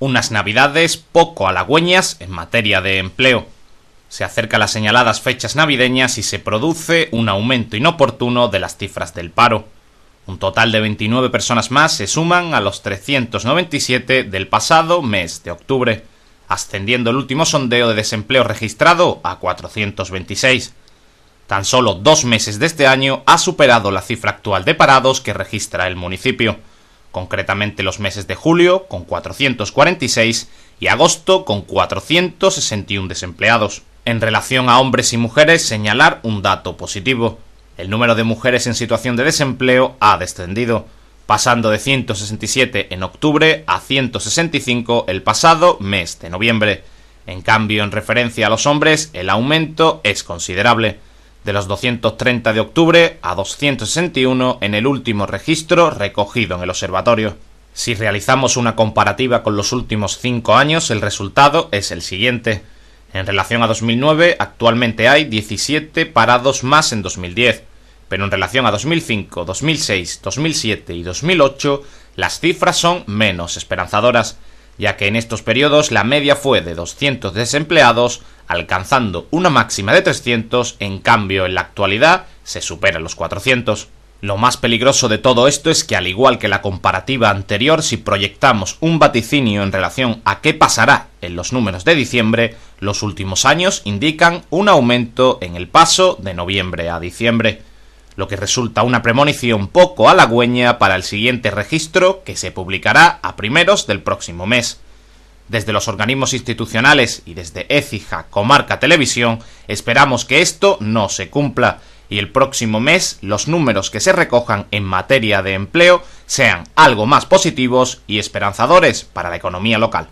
unas navidades poco halagüeñas en materia de empleo. Se acercan las señaladas fechas navideñas y se produce un aumento inoportuno de las cifras del paro. Un total de 29 personas más se suman a los 397 del pasado mes de octubre, ascendiendo el último sondeo de desempleo registrado a 426. Tan solo dos meses de este año ha superado la cifra actual de parados que registra el municipio concretamente los meses de julio con 446 y agosto con 461 desempleados. En relación a hombres y mujeres, señalar un dato positivo. El número de mujeres en situación de desempleo ha descendido, pasando de 167 en octubre a 165 el pasado mes de noviembre. En cambio, en referencia a los hombres, el aumento es considerable de los 230 de octubre a 261 en el último registro recogido en el observatorio. Si realizamos una comparativa con los últimos cinco años, el resultado es el siguiente. En relación a 2009, actualmente hay 17 parados más en 2010, pero en relación a 2005, 2006, 2007 y 2008, las cifras son menos esperanzadoras ya que en estos periodos la media fue de 200 desempleados, alcanzando una máxima de 300, en cambio en la actualidad se supera los 400. Lo más peligroso de todo esto es que al igual que la comparativa anterior, si proyectamos un vaticinio en relación a qué pasará en los números de diciembre, los últimos años indican un aumento en el paso de noviembre a diciembre lo que resulta una premonición poco halagüeña para el siguiente registro que se publicará a primeros del próximo mes. Desde los organismos institucionales y desde ECIJA Comarca Televisión esperamos que esto no se cumpla y el próximo mes los números que se recojan en materia de empleo sean algo más positivos y esperanzadores para la economía local.